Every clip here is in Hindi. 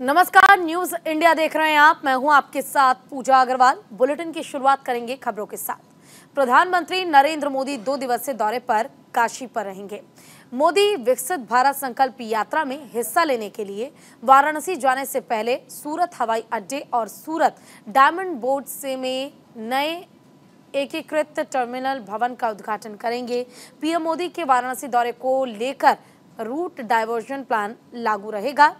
नमस्कार न्यूज इंडिया देख रहे हैं आप मैं हूं आपके साथ पूजा अग्रवाल बुलेटिन की शुरुआत करेंगे खबरों के साथ प्रधानमंत्री नरेंद्र मोदी दो दिवसीय दौरे पर काशी पर रहेंगे मोदी विकसित भारत संकल्प यात्रा में हिस्सा लेने के लिए वाराणसी जाने से पहले सूरत हवाई अड्डे और सूरत डायमंड बोर्ड से में नए एकीकृत टर्मिनल भवन का उद्घाटन करेंगे पीएम मोदी के वाराणसी दौरे को लेकर रूट डाइवर्जन प्लान लागू रहेगा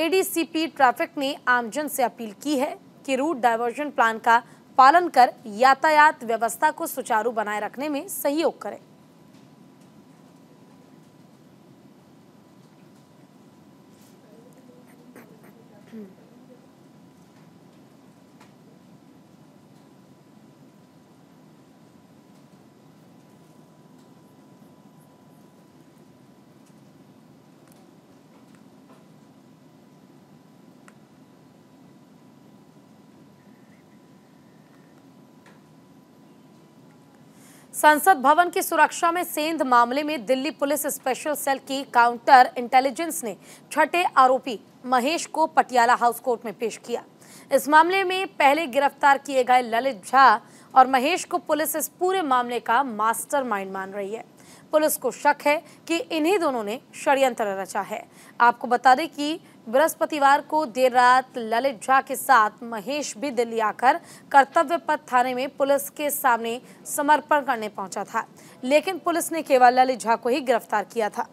एडीसीपी ट्रैफिक ने आमजन से अपील की है कि रूट डाइवर्जन प्लान का पालन कर यातायात व्यवस्था को सुचारू बनाए रखने में सहयोग करें संसद भवन की सुरक्षा में सेंध मामले में दिल्ली पुलिस स्पेशल सेल की काउंटर इंटेलिजेंस ने छठे आरोपी महेश को पटियाला हाउस कोर्ट में पेश किया इस मामले में पहले गिरफ्तार किए गए ललित झा और महेश को पुलिस इस पूरे मामले का मास्टरमाइंड मान रही है पुलिस को शक है कि इन्हीं दोनों ने षड्यंत्र रचा है आपको बता दें कि बृहस्पतिवार को देर रात ललित झा के साथ महेश भी दिल्ली आकर कर्तव्य पथ थाने में पुलिस के सामने समर्पण करने पहुंचा था लेकिन पुलिस ने केवल ललित झा को ही गिरफ्तार किया था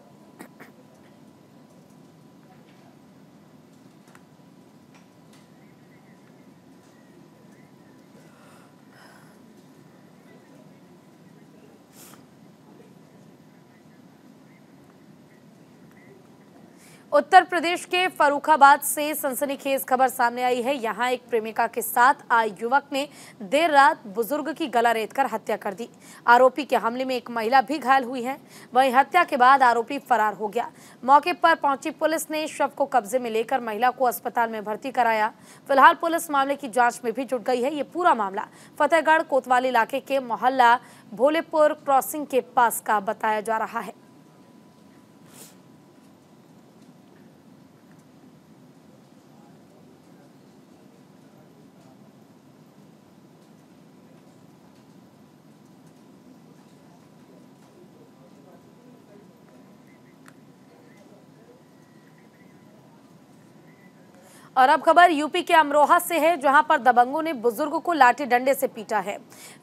उत्तर प्रदेश के फरुखाबाद से सनसनीखेज खबर सामने आई है यहां एक प्रेमिका के साथ आए युवक ने देर रात बुजुर्ग की गला रेतकर हत्या कर दी आरोपी के हमले में एक महिला भी घायल हुई है वहीं हत्या के बाद आरोपी फरार हो गया मौके पर पहुंची पुलिस ने शव को कब्जे में लेकर महिला को अस्पताल में भर्ती कराया फिलहाल पुलिस मामले की जाँच में भी जुट गई है ये पूरा मामला फतेहगढ़ कोतवाली इलाके के मोहल्ला भोलेपुर क्रॉसिंग के पास का बताया जा रहा है और अब खबर यूपी के अमरोहा से है जहां पर दबंगों ने बुजुर्ग को लाठी डंडे से पीटा है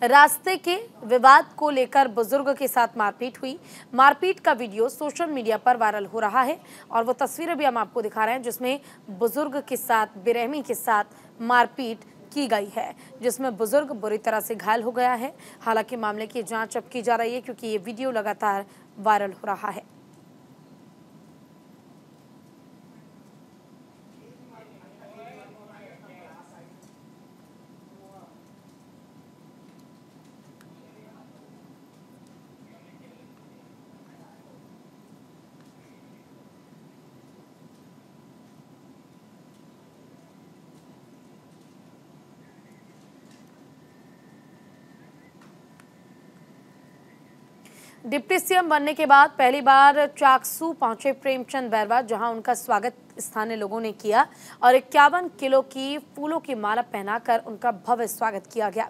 रास्ते के विवाद को लेकर बुजुर्ग के साथ मारपीट हुई मारपीट का वीडियो सोशल मीडिया पर वायरल हो रहा है और वो तस्वीरें भी हम आपको दिखा रहे हैं जिसमें बुजुर्ग के साथ बेरहमी के साथ मारपीट की गई है जिसमें बुजुर्ग बुरी तरह से घायल हो गया है हालांकि मामले की जाँच अब की जा रही है क्योंकि ये वीडियो लगातार वायरल हो रहा है डिप्टी सीएम बनने के बाद पहली बार चाकसू पहुंचे प्रेमचंद बैरवा जहां उनका स्वागत स्थानीय लोगों ने किया और इक्यावन किलो की फूलों की माला पहनाकर उनका भव्य स्वागत किया गया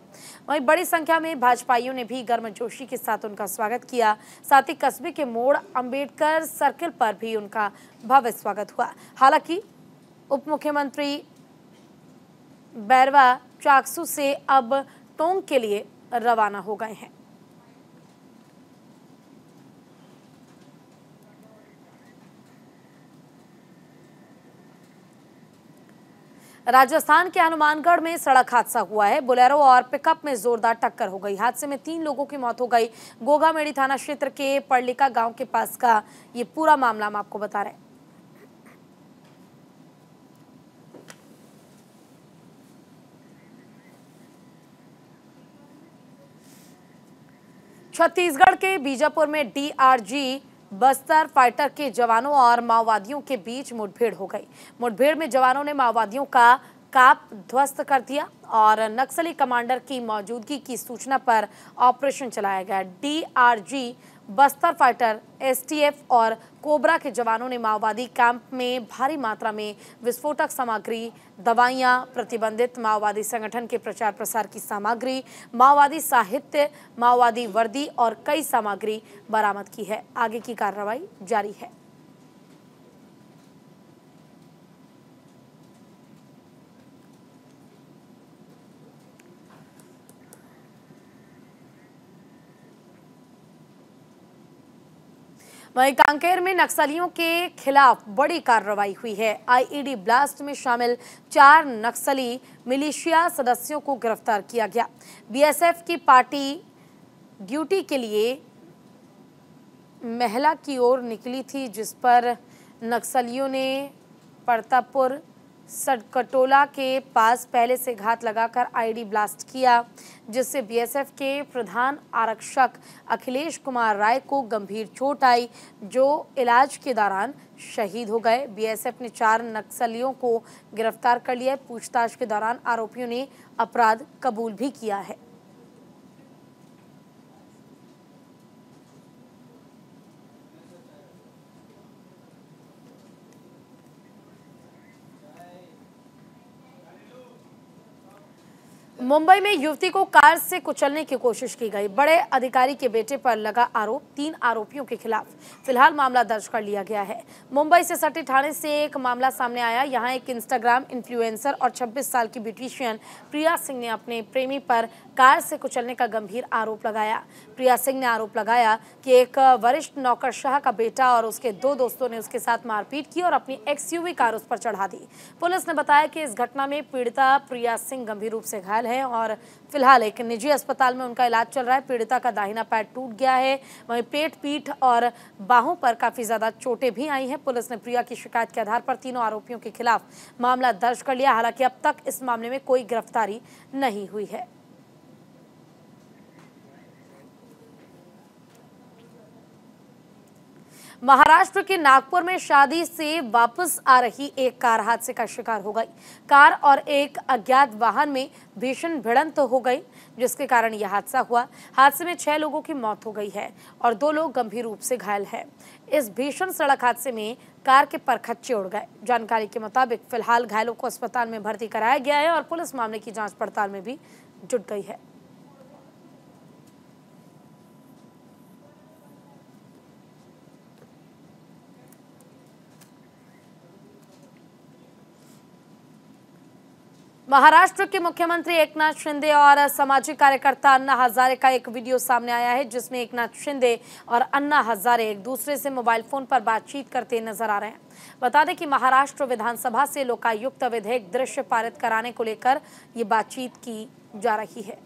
वहीं बड़ी संख्या में भाजपाइयों ने भी गर्मजोशी के साथ उनका स्वागत किया साथ ही कस्बे के मोड़ अंबेडकर सर्किल पर भी उनका भव्य स्वागत हुआ हालांकि उप मुख्यमंत्री बैरवा चाकसू से अब टोंग के लिए रवाना हो गए हैं राजस्थान के हनुमानगढ़ में सड़क हादसा हुआ है बोलेरो और पिकअप में जोरदार टक्कर हो गई हादसे में तीन लोगों की मौत हो गई गोगामेड़ी थाना क्षेत्र के पड़लिका गांव के पास का ये पूरा मामला हम आपको बता रहे हैं छत्तीसगढ़ के बीजापुर में डीआरजी बस्तर फाइटर के जवानों और माओवादियों के बीच मुठभेड़ हो गई मुठभेड़ में जवानों ने माओवादियों का काप ध्वस्त कर दिया और नक्सली कमांडर की मौजूदगी की सूचना पर ऑपरेशन चलाया गया डीआरजी बस्तर फाइटर एसटीएफ और कोबरा के जवानों ने माओवादी कैंप में भारी मात्रा में विस्फोटक सामग्री दवाइयां प्रतिबंधित माओवादी संगठन के प्रचार प्रसार की सामग्री माओवादी साहित्य माओवादी वर्दी और कई सामग्री बरामद की है आगे की कार्रवाई जारी है वहीं कांकेर में नक्सलियों के खिलाफ बड़ी कार्रवाई हुई है आईईडी ब्लास्ट में शामिल चार नक्सली मिलिशिया सदस्यों को गिरफ्तार किया गया बीएसएफ की पार्टी ड्यूटी के लिए महिला की ओर निकली थी जिस पर नक्सलियों ने परतापुर सडकटोला के पास पहले से घात लगाकर आईडी ब्लास्ट किया जिससे बीएसएफ के प्रधान आरक्षक अखिलेश कुमार राय को गंभीर चोट आई जो इलाज के दौरान शहीद हो गए बीएसएफ ने चार नक्सलियों को गिरफ्तार कर लिया पूछताछ के दौरान आरोपियों ने अपराध कबूल भी किया है मुंबई में युवती को कार से कुचलने की कोशिश की गई बड़े अधिकारी के बेटे पर लगा आरोप तीन आरोपियों के खिलाफ फिलहाल मामला दर्ज कर लिया गया है मुंबई से सटे थाने से एक मामला सामने आया यहाँ एक इंस्टाग्राम इन्फ्लुएंसर और 26 साल की ब्यूटिशियन प्रिया सिंह ने अपने प्रेमी पर कार से कुचलने का गंभीर आरोप लगाया प्रिया सिंह ने आरोप लगाया कि एक वरिष्ठ नौकर का बेटा और उसके दो दोस्तों ने उसके साथ मारपीट की और अपनी एक्सयूवी कार उस पर चढ़ा दी पुलिस ने बताया कि इस घटना में पीड़िता प्रिया सिंह गंभीर रूप से घायल है हैं और फिलहाल एक निजी अस्पताल में उनका इलाज चल रहा है पीड़िता का दाहिना पैर टूट गया है वहीं पेट पीठ और बाहों पर काफ़ी ज़्यादा चोटें भी आई हैं पुलिस ने प्रिया की शिकायत के आधार पर तीनों आरोपियों के खिलाफ मामला दर्ज कर लिया हालांकि अब तक इस मामले में कोई गिरफ्तारी नहीं हुई है महाराष्ट्र के नागपुर में शादी से वापस आ रही एक कार हादसे का शिकार हो गई कार और एक अज्ञात वाहन में भीषण भिड़ंत तो हो गई जिसके कारण यह हादसा हुआ हादसे में छह लोगों की मौत हो गई है और दो लोग गंभीर रूप से घायल हैं इस भीषण सड़क हादसे में कार के परखच्चे उड़ गए जानकारी के मुताबिक फिलहाल घायलों को अस्पताल में भर्ती कराया गया है और पुलिस मामले की जाँच पड़ताल में भी जुट गई है महाराष्ट्र के मुख्यमंत्री एकनाथ शिंदे और सामाजिक कार्यकर्ता अन्ना हजारे का एक वीडियो सामने आया है जिसमें एकनाथ शिंदे और अन्ना हजारे एक दूसरे से मोबाइल फोन पर बातचीत करते नजर आ रहे हैं बता दें कि महाराष्ट्र विधानसभा से लोकायुक्त विधेयक दृश्य पारित कराने को लेकर ये बातचीत की जा रही है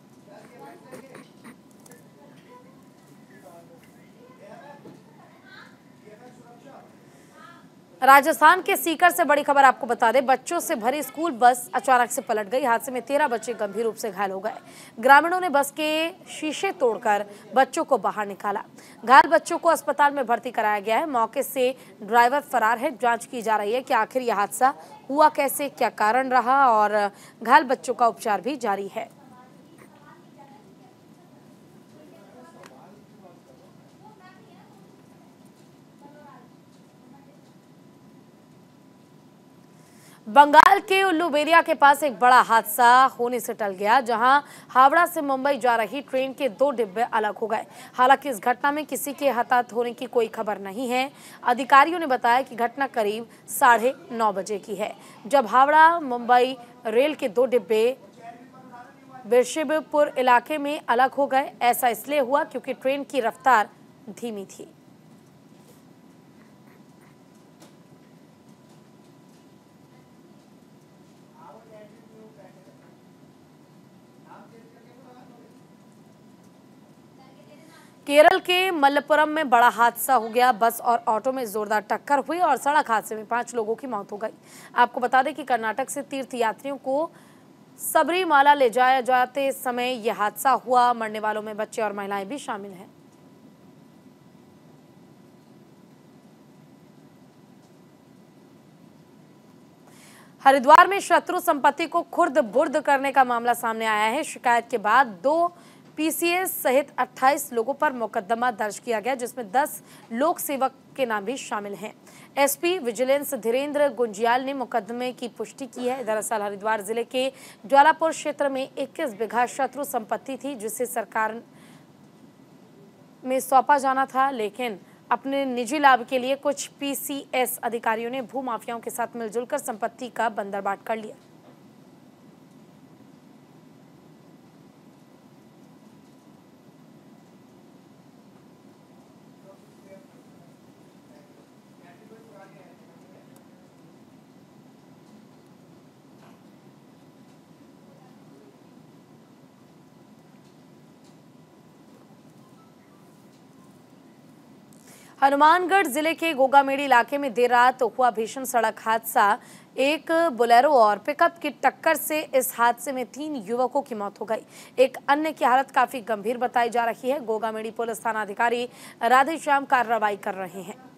राजस्थान के सीकर से बड़ी खबर आपको बता दें बच्चों से भरी स्कूल बस अचानक से पलट गई हादसे में तेरह बच्चे गंभीर रूप से घायल हो गए ग्रामीणों ने बस के शीशे तोड़कर बच्चों को बाहर निकाला घायल बच्चों को अस्पताल में भर्ती कराया गया है मौके से ड्राइवर फरार है जाँच की जा रही है कि आखिर यह हादसा हुआ कैसे क्या कारण रहा और घायल बच्चों का उपचार भी जारी है बंगाल के उल्लू बेरिया के पास एक बड़ा हादसा होने से टल गया जहां हावड़ा से मुंबई जा रही ट्रेन के दो डिब्बे अलग हो गए हालांकि इस घटना में किसी के हताहत होने की कोई खबर नहीं है अधिकारियों ने बताया कि घटना करीब साढ़े नौ बजे की है जब हावड़ा मुंबई रेल के दो डिब्बे बिरशिबपुर इलाके में अलग हो गए ऐसा इसलिए हुआ क्योंकि ट्रेन की रफ्तार धीमी थी केरल के मल्लपुरम में बड़ा हादसा हो गया बस और ऑटो में जोरदार टक्कर हुई और सड़क हादसे में पांच लोगों की मौत हो गई आपको बता दें कि कर्नाटक से तीर्थ यात्रियों को सबरीमाला ले जाया जाते समय यह हादसा हुआ मरने वालों में बच्चे और महिलाएं भी शामिल हैं हरिद्वार में शत्रु संपत्ति को खुर्द बुर्द करने का मामला सामने आया है शिकायत के बाद दो पीसीएस सहित 28 लोगों पर मुकदमा दर्ज किया गया जिसमें 10 लोक सेवक के नाम भी शामिल हैं एसपी विजिलेंस धीरेन्द्र गुंजियाल ने मुकदमे की पुष्टि की है दरअसल हरिद्वार जिले के ज्वालापुर क्षेत्र में 21 बीघा शत्रु संपत्ति थी जिसे सरकार में सौंपा जाना था लेकिन अपने निजी लाभ के लिए कुछ पीसीएस अधिकारियों ने भूमाफियाओं के साथ मिलजुल कर संपत्ति का बंदरबाट कर लिया हनुमानगढ़ जिले के गोगामेड़ी इलाके में देर रात हुआ भीषण सड़क हादसा एक बोलेरो और पिकअप की टक्कर से इस हादसे में तीन युवकों की मौत हो गई एक अन्य की हालत काफी गंभीर बताई जा रही है गोगामेड़ी पुलिस थाना अधिकारी राधेश्याम कार्रवाई कर रहे हैं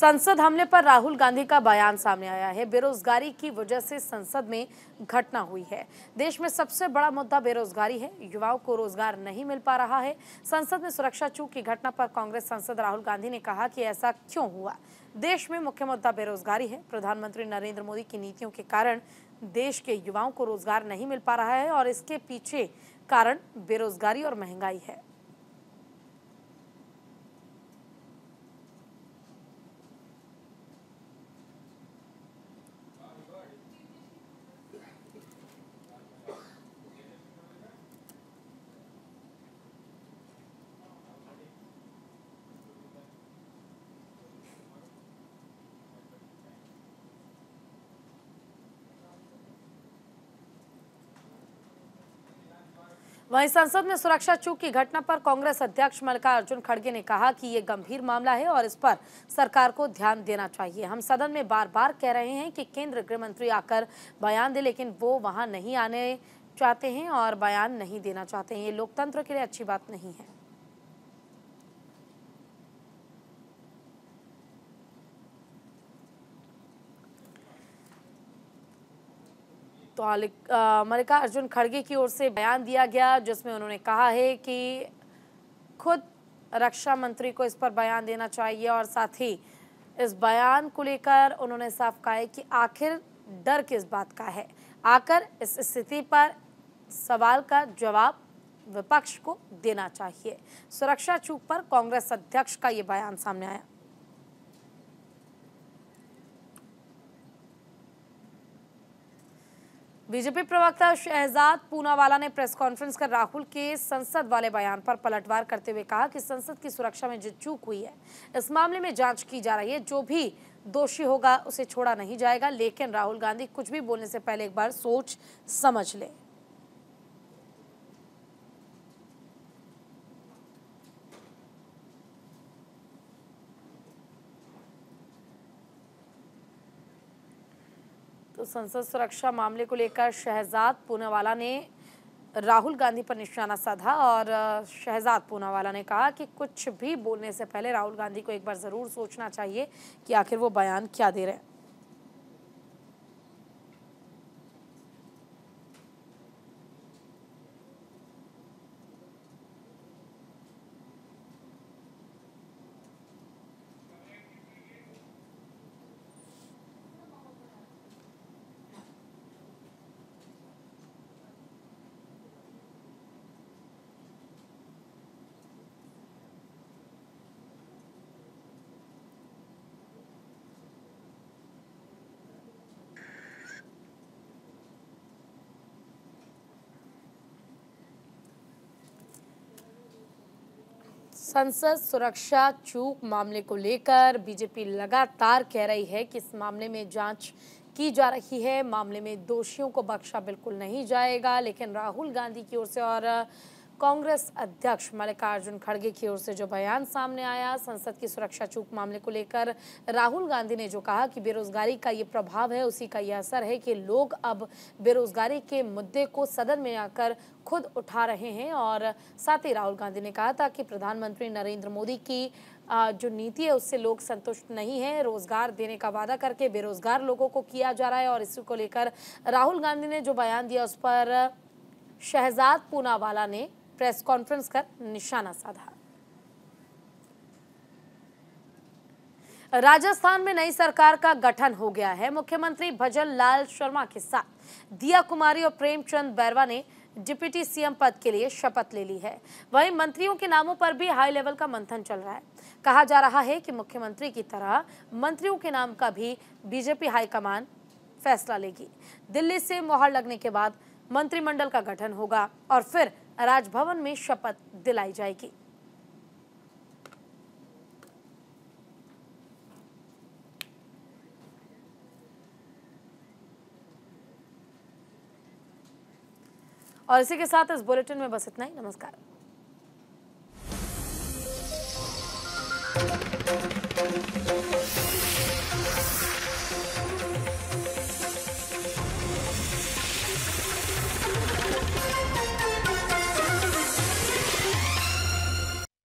संसद हमले पर राहुल गांधी का बयान सामने आया है बेरोजगारी की वजह से संसद में घटना हुई है देश में सबसे बड़ा मुद्दा बेरोजगारी है युवाओं को रोजगार नहीं मिल पा रहा है संसद में सुरक्षा चूक की घटना पर कांग्रेस सांसद राहुल गांधी ने कहा कि ऐसा क्यों हुआ देश में मुख्य मुद्दा बेरोजगारी है प्रधानमंत्री नरेंद्र मोदी की नीतियों के कारण देश के युवाओं को रोजगार नहीं मिल पा रहा है और इसके पीछे कारण बेरोजगारी और महंगाई है वहीं संसद में सुरक्षा चूक की घटना पर कांग्रेस अध्यक्ष मल्लिकार्जुन खड़गे ने कहा कि ये गंभीर मामला है और इस पर सरकार को ध्यान देना चाहिए हम सदन में बार बार कह रहे हैं कि केंद्र गृह मंत्री आकर बयान दे लेकिन वो वहां नहीं आने चाहते हैं और बयान नहीं देना चाहते हैं ये लोकतंत्र के लिए अच्छी बात नहीं है तो मल्लिका अर्जुन खड़गे की ओर से बयान दिया गया जिसमें उन्होंने कहा है कि खुद रक्षा मंत्री को इस पर बयान देना चाहिए और साथ ही इस बयान को लेकर उन्होंने साफ कहा है कि आखिर डर किस बात का है आकर इस स्थिति पर सवाल का जवाब विपक्ष को देना चाहिए सुरक्षा चूक पर कांग्रेस अध्यक्ष का ये बयान सामने आया बीजेपी प्रवक्ता शहजाद पूनावाला ने प्रेस कॉन्फ्रेंस कर राहुल के संसद वाले बयान पर पलटवार करते हुए कहा कि संसद की सुरक्षा में जो चूक हुई है इस मामले में जांच की जा रही है जो भी दोषी होगा उसे छोड़ा नहीं जाएगा लेकिन राहुल गांधी कुछ भी बोलने से पहले एक बार सोच समझ लें संसद सुरक्षा मामले को लेकर शहजाद पूनावाला ने राहुल गांधी पर निशाना साधा और शहजाद पूनावाला ने कहा कि कुछ भी बोलने से पहले राहुल गांधी को एक बार ज़रूर सोचना चाहिए कि आखिर वो बयान क्या दे रहे हैं संसद सुरक्षा चूक मामले को लेकर बीजेपी लगातार कह रही है कि इस मामले में जांच की जा रही है मामले में दोषियों को बख्शा बिल्कुल नहीं जाएगा लेकिन राहुल गांधी की ओर से और कांग्रेस अध्यक्ष मल्लिकार्जुन खड़गे की ओर से जो बयान सामने आया संसद की सुरक्षा चूक मामले को लेकर राहुल गांधी ने जो कहा कि बेरोजगारी का ये प्रभाव है उसी का ये असर है कि लोग अब बेरोजगारी के मुद्दे को सदन में आकर खुद उठा रहे हैं और साथ ही राहुल गांधी ने कहा था कि प्रधानमंत्री नरेंद्र मोदी की जो नीति है उससे लोग संतुष्ट नहीं हैं रोजगार देने का वादा करके बेरोजगार लोगों को किया जा रहा है और इसी को लेकर राहुल गांधी ने जो बयान दिया उस पर शहजाद पूनावाला ने प्रेस कॉन्फ्रेंस कर निशाना साधा राजस्थान में नई सरकार का गठन हो गया है मुख्यमंत्री भजन लाल शर्मा के साथ दिया कुमारी और प्रेमचंद बैरवा ने डिप्यूटी सीएम पद के लिए शपथ ले ली है वहीं मंत्रियों के नामों पर भी हाई लेवल का मंथन चल रहा है कहा जा रहा है कि मुख्यमंत्री की तरह मंत्रियों के नाम का भी बीजेपी हाईकमान फैसला लेगी दिल्ली से मोहर लगने के बाद मंत्रिमंडल का गठन होगा और फिर राजभवन में शपथ दिलाई जाएगी और इसी के साथ इस बुलेटिन में बस इतना ही नमस्कार